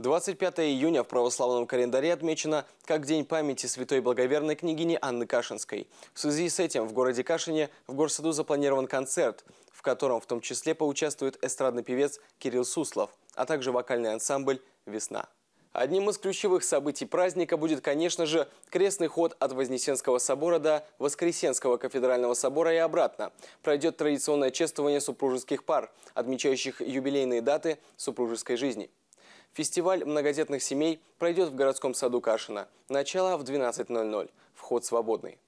25 июня в православном календаре отмечено как День памяти святой благоверной княгини Анны Кашинской. В связи с этим в городе Кашине в горсаду запланирован концерт, в котором в том числе поучаствует эстрадный певец Кирилл Суслов, а также вокальный ансамбль «Весна». Одним из ключевых событий праздника будет, конечно же, крестный ход от Вознесенского собора до Воскресенского кафедрального собора и обратно. Пройдет традиционное чествование супружеских пар, отмечающих юбилейные даты супружеской жизни. Фестиваль многодетных семей пройдет в городском саду Кашина. Начало в 12.00. Вход свободный.